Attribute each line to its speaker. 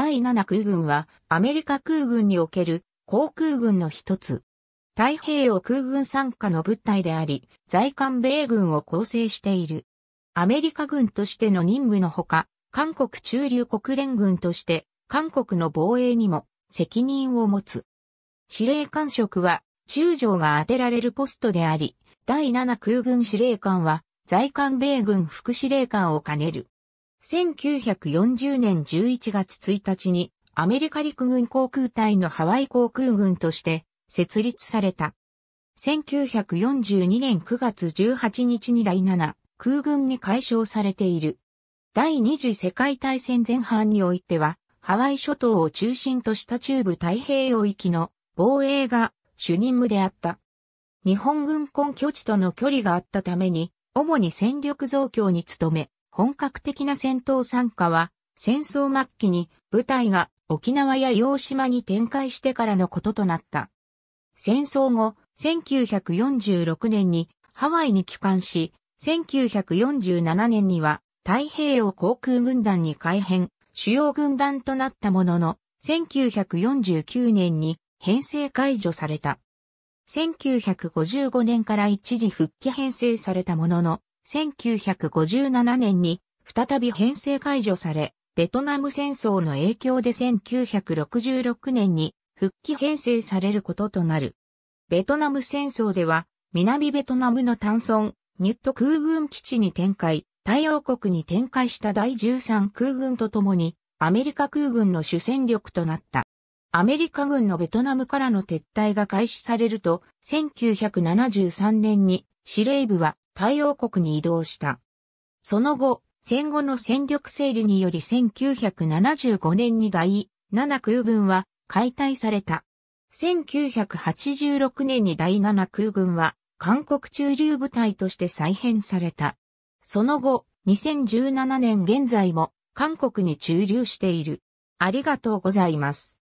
Speaker 1: 第7空軍はアメリカ空軍における航空軍の一つ。太平洋空軍傘下の部隊であり、在韓米軍を構成している。アメリカ軍としての任務のほか、韓国駐留国連軍として韓国の防衛にも責任を持つ。司令官職は中将が当てられるポストであり、第7空軍司令官は在韓米軍副司令官を兼ねる。1940年11月1日にアメリカ陸軍航空隊のハワイ航空軍として設立された。1942年9月18日に第7空軍に解消されている。第二次世界大戦前半においては、ハワイ諸島を中心とした中部太平洋域の防衛が主任務であった。日本軍根拠地との距離があったために、主に戦力増強に努め、本格的な戦闘参加は、戦争末期に部隊が沖縄や洋島に展開してからのこととなった。戦争後、1946年にハワイに帰還し、1947年には太平洋航空軍団に改編、主要軍団となったものの、1949年に編成解除された。1955年から一時復帰編成されたものの、1957年に再び編成解除され、ベトナム戦争の影響で1966年に復帰編成されることとなる。ベトナム戦争では、南ベトナムの炭村、ニュット空軍基地に展開、太陽国に展開した第13空軍とともに、アメリカ空軍の主戦力となった。アメリカ軍のベトナムからの撤退が開始されると、1973年に司令部は太王国に移動した。その後、戦後の戦力整理により1975年に第7空軍は解体された。1986年に第7空軍は韓国駐留部隊として再編された。その後、2017年現在も韓国に駐留している。ありがとうございます。